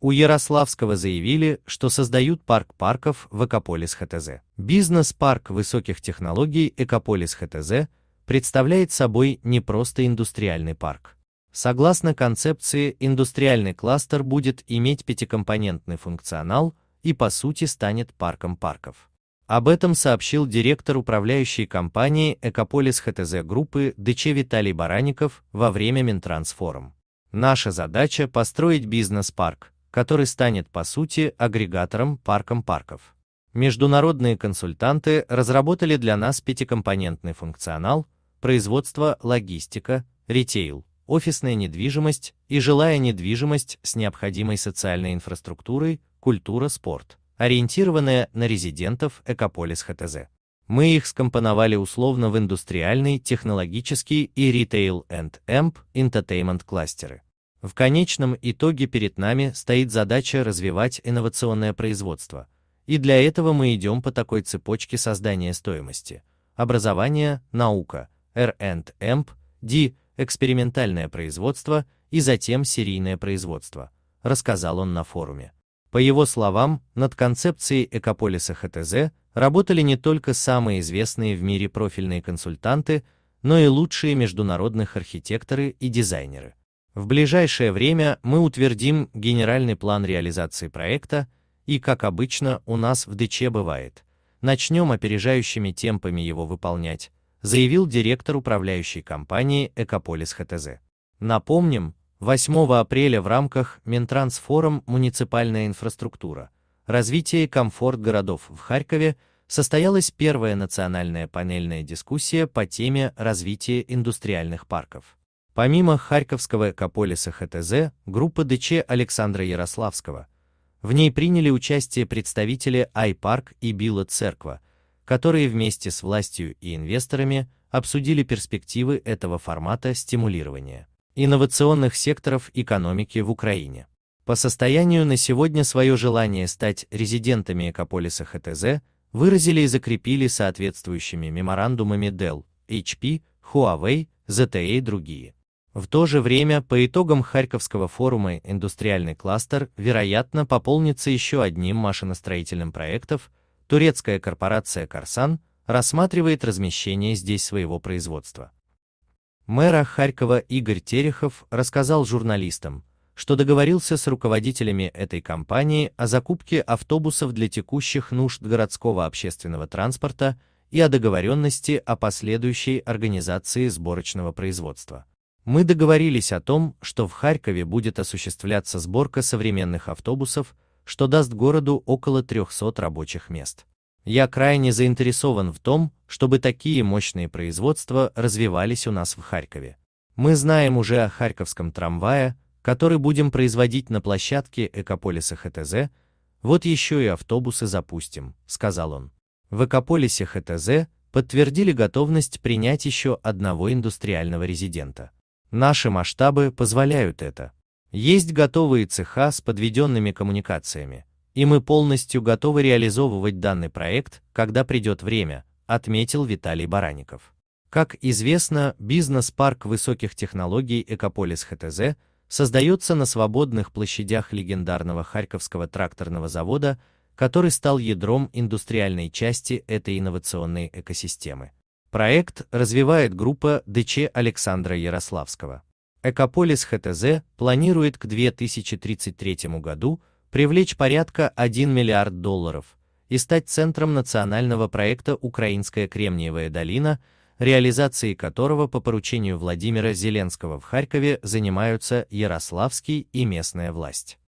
У Ярославского заявили, что создают парк парков в Экополис ХТЗ. Бизнес-парк высоких технологий Экополис ХТЗ представляет собой не просто индустриальный парк. Согласно концепции, индустриальный кластер будет иметь пятикомпонентный функционал и по сути станет парком парков. Об этом сообщил директор управляющей компании Экополис ХТЗ группы ДЧ Виталий Баранников во время Минтрансфорум. Наша задача – построить бизнес-парк, который станет по сути агрегатором парком парков. Международные консультанты разработали для нас пятикомпонентный функционал, производство, логистика, ритейл, офисная недвижимость и жилая недвижимость с необходимой социальной инфраструктурой, культура, спорт, ориентированная на резидентов Экополис ХТЗ. Мы их скомпоновали условно в индустриальный, технологический и ритейл энд эмп entertainment кластеры. В конечном итоге перед нами стоит задача развивать инновационное производство, и для этого мы идем по такой цепочке создания стоимости. Образование, наука, R&M, экспериментальное производство и затем серийное производство, рассказал он на форуме. По его словам, над концепцией экополиса ХТЗ работали не только самые известные в мире профильные консультанты, но и лучшие международных архитекторы и дизайнеры. В ближайшее время мы утвердим генеральный план реализации проекта, и, как обычно у нас в ДЧ бывает, начнем опережающими темпами его выполнять, заявил директор управляющей компании «Экополис ХТЗ». Напомним, 8 апреля в рамках Минтрансфорум «Муниципальная инфраструктура. Развитие и комфорт городов» в Харькове состоялась первая национальная панельная дискуссия по теме развития индустриальных парков. Помимо Харьковского экополиса ХТЗ, группа ДЧ Александра Ярославского, в ней приняли участие представители Айпарк и Билла Церква, которые вместе с властью и инвесторами обсудили перспективы этого формата стимулирования инновационных секторов экономики в Украине. По состоянию на сегодня свое желание стать резидентами экополиса ХТЗ выразили и закрепили соответствующими меморандумами Dell, HP, Huawei, ZTE и другие. В то же время, по итогам Харьковского форума, индустриальный кластер, вероятно, пополнится еще одним машиностроительным проектом. Турецкая корпорация «Карсан» рассматривает размещение здесь своего производства. Мэра Харькова Игорь Терехов рассказал журналистам, что договорился с руководителями этой компании о закупке автобусов для текущих нужд городского общественного транспорта и о договоренности о последующей организации сборочного производства. Мы договорились о том, что в Харькове будет осуществляться сборка современных автобусов, что даст городу около 300 рабочих мест. Я крайне заинтересован в том, чтобы такие мощные производства развивались у нас в Харькове. Мы знаем уже о харьковском трамвае, который будем производить на площадке Экополиса ХТЗ, вот еще и автобусы запустим, сказал он. В Экополисе ХТЗ подтвердили готовность принять еще одного индустриального резидента. Наши масштабы позволяют это. Есть готовые цеха с подведенными коммуникациями, и мы полностью готовы реализовывать данный проект, когда придет время, отметил Виталий Баранников. Как известно, бизнес-парк высоких технологий «Экополис ХТЗ» создается на свободных площадях легендарного Харьковского тракторного завода, который стал ядром индустриальной части этой инновационной экосистемы. Проект развивает группа ДЧ Александра Ярославского. Экополис ХТЗ планирует к 2033 году привлечь порядка 1 миллиард долларов и стать центром национального проекта «Украинская Кремниевая долина», реализацией которого по поручению Владимира Зеленского в Харькове занимаются Ярославский и местная власть.